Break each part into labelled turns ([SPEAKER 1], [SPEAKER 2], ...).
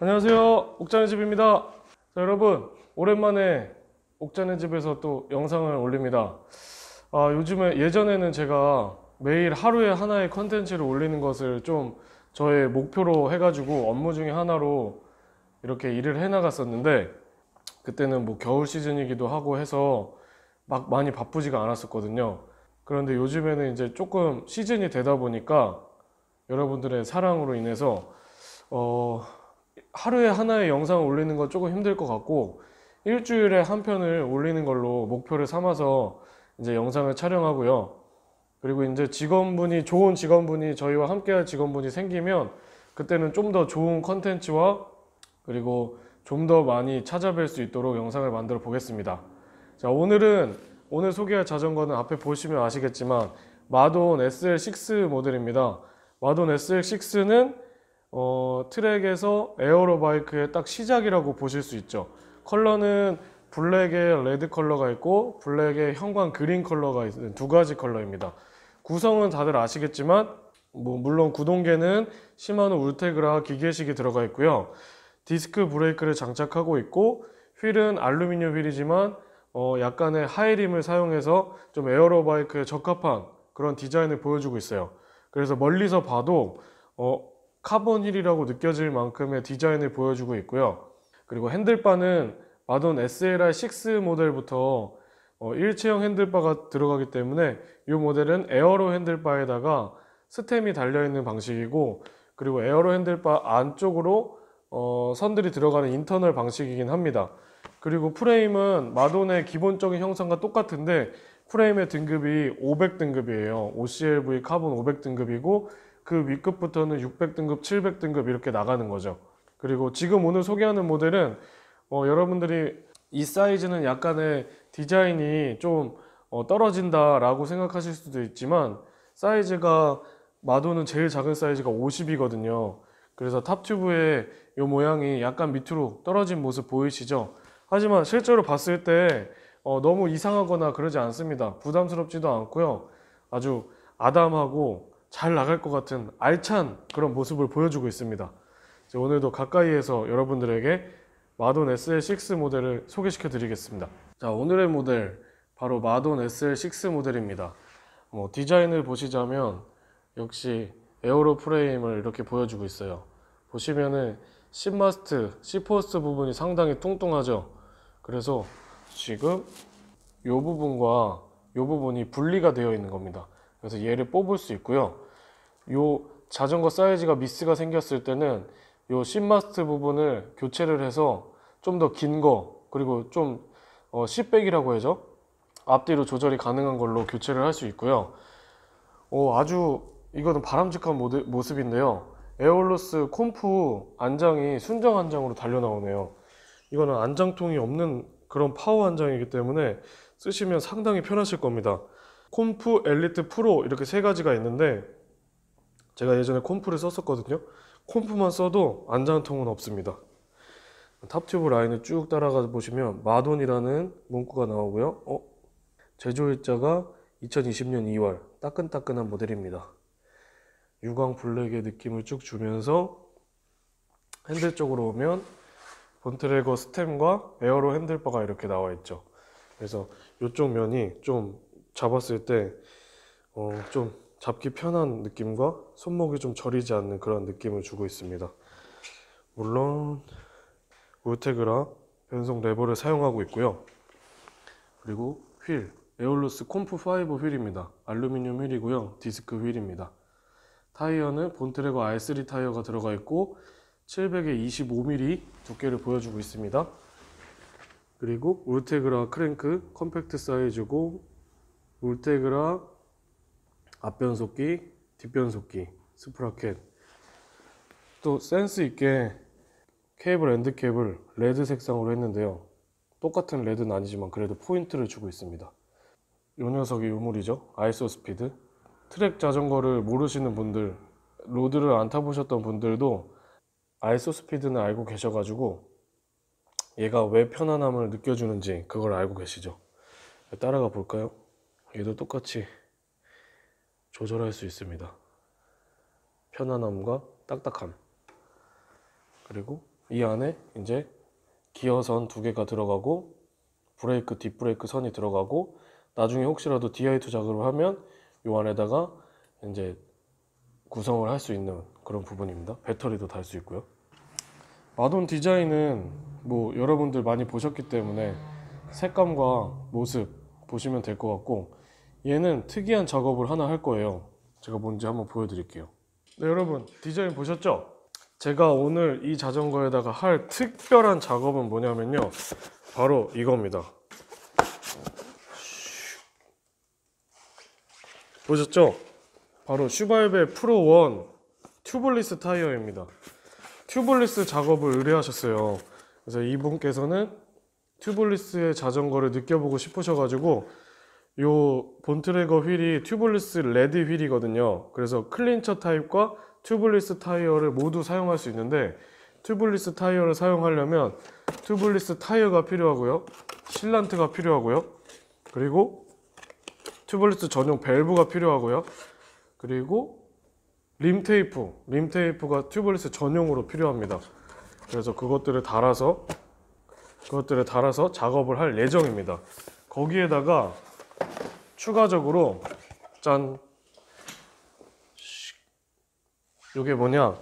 [SPEAKER 1] 안녕하세요 옥자네 집입니다 자, 여러분 오랜만에 옥자네 집에서 또 영상을 올립니다 아, 요즘에 예전에는 제가 매일 하루에 하나의 컨텐츠를 올리는 것을 좀 저의 목표로 해가지고 업무 중에 하나로 이렇게 일을 해나갔었는데 그때는 뭐 겨울 시즌이기도 하고 해서 막 많이 바쁘지가 않았었거든요 그런데 요즘에는 이제 조금 시즌이 되다 보니까 여러분들의 사랑으로 인해서 어, 하루에 하나의 영상을 올리는 건 조금 힘들 것 같고 일주일에 한 편을 올리는 걸로 목표를 삼아서 이제 영상을 촬영하고요. 그리고 이제 직원분이 좋은 직원분이 저희와 함께할 직원분이 생기면 그때는 좀 더 좋은 컨텐츠와 그리고 좀 더 많이 찾아뵐 수 있도록 영상을 만들어 보겠습니다. 자 오늘은 오늘 소개할 자전거는 앞에 보시면 아시겠지만 마돈 SL6 모델입니다. 마돈 SL6는 어, 트랙에서 에어로 바이크의 딱 시작이라고 보실 수 있죠. 컬러는 블랙에 레드 컬러가 있고 블랙에 형광 그린 컬러가 있는 두 가지 컬러입니다. 구성은 다들 아시겠지만 뭐 물론 구동계는 시마노 울테그라 기계식이 들어가 있고요. 디스크 브레이크를 장착하고 있고 휠은 알루미늄 휠이지만 어 약간의 하이림을 사용해서 좀 에어로 바이크에 적합한 그런 디자인을 보여주고 있어요. 그래서 멀리서 봐도 어 카본 힐이라고 느껴질 만큼의 디자인을 보여주고 있고요. 그리고 핸들바는 마돈 SLR6 모델부터 어, 일체형 핸들바가 들어가기 때문에 이 모델은 에어로 핸들바에다가 스템이 달려있는 방식이고 그리고 에어로 핸들바 안쪽으로 어, 선들이 들어가는 인터널 방식이긴 합니다. 그리고 프레임은 마돈의 기본적인 형상과 똑같은데 프레임의 등급이 500등급이에요. OCLV 카본 500등급이고 그 위급부터는 600등급, 700등급 이렇게 나가는 거죠. 그리고 지금 오늘 소개하는 모델은 어, 여러분들이 이 사이즈는 약간의 디자인이 좀 어, 떨어진다라고 생각하실 수도 있지만 사이즈가 마도는 제일 작은 사이즈가 50이거든요. 그래서 탑튜브의 이 모양이 약간 밑으로 떨어진 모습 보이시죠? 하지만 실제로 봤을 때 어, 너무 이상하거나 그러지 않습니다. 부담스럽지도 않고요. 아주 아담하고 잘 나갈 것 같은 알찬 그런 모습을 보여주고 있습니다. 오늘도 가까이에서 여러분들에게 마돈 SL6 모델을 소개시켜 드리겠습니다. 자, 오늘의 모델 바로 마돈 SL6 모델입니다. 뭐 디자인을 보시자면 역시 에어로 프레임을 이렇게 보여주고 있어요. 보시면은 1 0마스트0포스트 부분이 상당히 뚱뚱하죠. 그래서 지금 이 부분과 이 부분이 분리가 되어 있는 겁니다. 그래서 얘를 뽑을 수 있고요. 요 자전거 사이즈가 미스가 생겼을 때는 요 신마스트 부분을 교체를 해서 좀 더 긴 거 그리고 좀 어, 0백이라고 해죠 앞뒤로 조절이 가능한 걸로 교체를 할 수 있고요. 오, 아주 이거는 바람직한 모드, 모습인데요. 에어로스 콤프 안장이 순정 안장으로 달려 나오네요. 이거는 안장통이 없는 그런 파워 안장이기 때문에 쓰시면 상당히 편하실 겁니다. 콤프, 엘리트, 프로 이렇게 세 가지가 있는데 제가 예전에 콤프를 썼었거든요. 콤프만 써도 안전통은 없습니다. 탑튜브 라인을 쭉 따라가 보시면 마돈이라는 문구가 나오고요. 어? 제조일자가 2020년 2월 따끈따끈한 모델입니다. 유광 블랙의 느낌을 쭉 주면서 핸들 쪽으로 오면 본트레거 스템과 에어로 핸들바가 이렇게 나와 있죠. 그래서 이쪽 면이 좀 잡았을 때, 어, 좀 잡기 편한 느낌과 손목이 좀 저리지 않는 그런 느낌을 주고 있습니다. 물론, 울테그라 변속 레버를 사용하고 있고요. 그리고 휠, 에올루스 콤프5 휠입니다. 알루미늄 휠이고요. 디스크 휠입니다. 타이어는 본트레거 R3 타이어가 들어가 있고 7 25mm 두께를 보여주고 있습니다. 그리고 울테그라 크랭크 컴팩트 사이즈고 울테그라 앞변속기, 뒷변속기, 스프라켓 또 센스 있게 케이블 엔드 케이블 레드 색상으로 했는데요 똑같은 레드는 아니지만 그래도 포인트를 주고 있습니다 요 녀석이 유물이죠 아이소 스피드 트랙 자전거를 모르시는 분들 로드를 안 타보셨던 분들도 아이소 스피드는 알고 계셔가지고 얘가 왜 편안함을 느껴주는지 그걸 알고 계시죠 따라가 볼까요? 얘도 똑같이 조절할 수 있습니다. 편안함과 딱딱함. 그리고 이 안에 이제 기어선 두 개가 들어가고 브레이크, 뒷브레이크 선이 들어가고 나중에 혹시라도 DI2 작업을 하면 요 안에다가 이제 구성을 할 수 있는 그런 부분입니다. 배터리도 달 수 있고요. 마돈 디자인은 뭐 여러분들 많이 보셨기 때문에 색감과 모습 보시면 될 것 같고 얘는 특이한 작업을 하나 할 거예요 제가 뭔지 한번 보여드릴게요 네 여러분 디자인 보셨죠? 제가 오늘 이 자전거에다가 할 특별한 작업은 뭐냐면요 바로 이겁니다 보셨죠? 바로 슈발베 프로1 튜블리스 타이어입니다 튜블리스 작업을 의뢰하셨어요 그래서 이분께서는 튜블리스의 자전거를 느껴보고 싶으셔가지고 요 본트레거 휠이 튜블리스 레디 휠이거든요 그래서 클린처 타입과 튜블리스 타이어를 모두 사용할 수 있는데 튜블리스 타이어를 사용하려면 튜블리스 타이어가 필요하고요 실란트가 필요하고요 그리고 튜블리스 전용 밸브가 필요하고요 그리고 림 테이프 림 테이프가 튜블리스 전용으로 필요합니다 그래서 그것들을 달아서 그것들을 달아서 작업을 할 예정입니다 거기에다가 추가적으로 짠 요게 뭐냐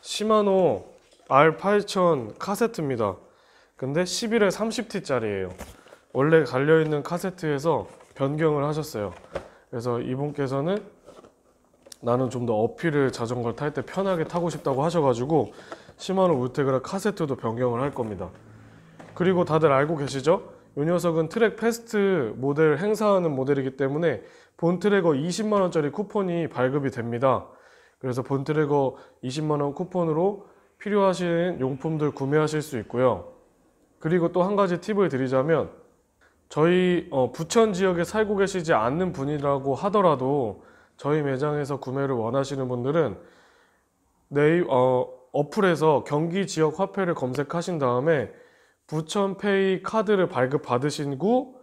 [SPEAKER 1] 시마노 R8000 카세트입니다 근데 11에 30T짜리예요 원래 갈려있는 카세트에서 변경을 하셨어요 그래서 이분께서는 나는 좀 더 어필을 자전거를 탈 때 편하게 타고 싶다고 하셔가지고 시마노 울테그라 카세트도 변경을 할 겁니다 그리고 다들 알고 계시죠? 이 녀석은 트랙 패스트 모델 행사하는 모델이기 때문에 본트래거 20만원짜리 쿠폰이 발급이 됩니다. 그래서 본트래거 20만원 쿠폰으로 필요하신 용품들 구매하실 수 있고요. 그리고 또 한 가지 팁을 드리자면 저희 어, 부천 지역에 살고 계시지 않는 분이라고 하더라도 저희 매장에서 구매를 원하시는 분들은 네이, 어, 어플에서 경기 지역 화폐를 검색하신 다음에 부천페이 카드를 발급 받으신 후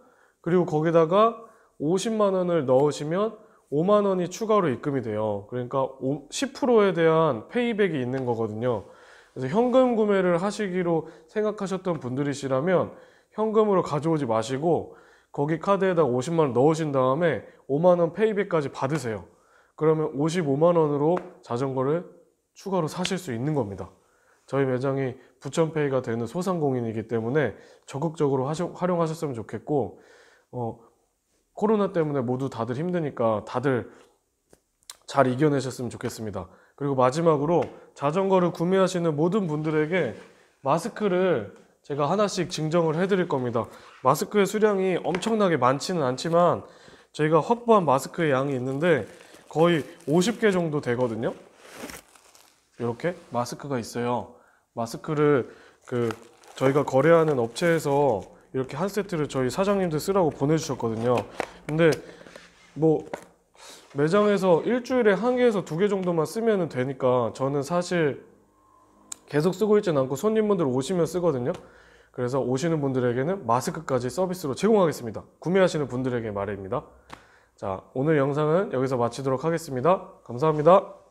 [SPEAKER 1] 그리고 거기다가 50만 원을 넣으시면 5만 원이 추가로 입금이 돼요. 그러니까 10%에 대한 페이백이 있는 거거든요. 그래서 현금 구매를 하시기로 생각하셨던 분들이시라면 현금으로 가져오지 마시고 거기 카드에다 50만 원 넣으신 다음에 5만 원 페이백까지 받으세요. 그러면 55만 원으로 자전거를 추가로 사실 수 있는 겁니다. 저희 매장이 부천페이가 되는 소상공인이기 때문에 적극적으로 하셔, 활용하셨으면 좋겠고 어, 코로나 때문에 모두 다들 힘드니까 다들 잘 이겨내셨으면 좋겠습니다. 그리고 마지막으로 자전거를 구매하시는 모든 분들에게 마스크를 제가 하나씩 증정을 해드릴 겁니다. 마스크의 수량이 엄청나게 많지는 않지만 저희가 확보한 마스크의 양이 있는데 거의 50개 정도 되거든요. 이렇게 마스크가 있어요. 마스크를 그 저희가 거래하는 업체에서 이렇게 한 세트를 저희 사장님들 쓰라고 보내주셨거든요. 근데 뭐 매장에서 일주일에 한 개에서 두 개 정도만 쓰면 되니까 저는 사실 계속 쓰고 있진 않고 손님분들 오시면 쓰거든요. 그래서 오시는 분들에게는 마스크까지 서비스로 제공하겠습니다. 구매하시는 분들에게 말입니다. 자, 오늘 영상은 여기서 마치도록 하겠습니다. 감사합니다.